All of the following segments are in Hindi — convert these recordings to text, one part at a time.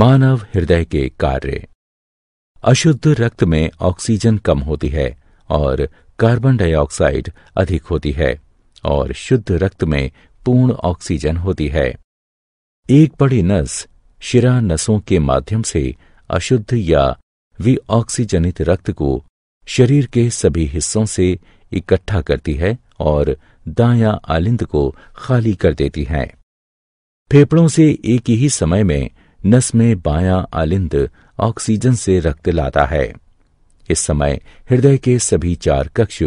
मानव हृदय के कार्य अशुद्ध रक्त में ऑक्सीजन कम होती है और कार्बन डाइऑक्साइड अधिक होती है और शुद्ध रक्त में पूर्ण ऑक्सीजन होती है एक बड़ी नस शिरा नसों के माध्यम से अशुद्ध या विऑक्सीजनित रक्त को शरीर के सभी हिस्सों से इकट्ठा करती है और दाया आलिंद को खाली कर देती है फेफड़ों से एक ही समय में नस में बाया आलिंद ऑक्सीजन से रक्त लाता है इस समय हृदय के सभी चार कक्ष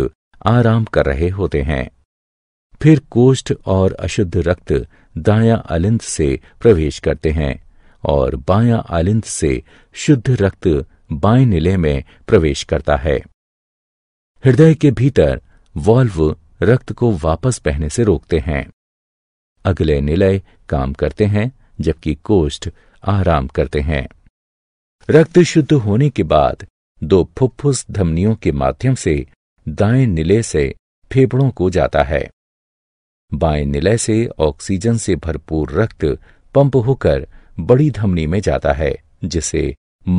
आराम कर रहे होते हैं फिर कोष्ठ और अशुद्ध रक्त दाया आलिंद से प्रवेश करते हैं और बाया आलिंद से शुद्ध रक्त बाएं निलय में प्रवेश करता है हृदय के भीतर वॉल्व रक्त को वापस बहने से रोकते हैं अगले निलय काम करते हैं जबकि कोष्ठ आराम करते हैं रक्त शुद्ध होने के बाद दो फुफ्फुस धमनियों के माध्यम से दाएं निलय से फेफड़ों को जाता है बाएं निलय से ऑक्सीजन से भरपूर रक्त पंप होकर बड़ी धमनी में जाता है जिसे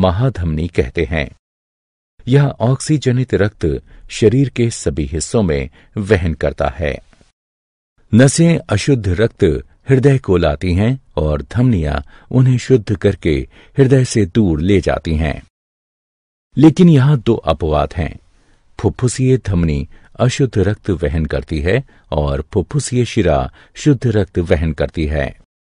महाधमनी कहते हैं यह ऑक्सीजनित रक्त शरीर के सभी हिस्सों में वहन करता है नसें अशुद्ध रक्त हृदय को लाती हैं और धमनियां उन्हें शुद्ध करके हृदय से दूर ले जाती हैं लेकिन यहां दो अपवाद हैं फुफ्फुसीय धमनी अशुद्ध रक्त वहन करती है और फुफ्फुसीय शिरा शुद्ध रक्त वहन करती है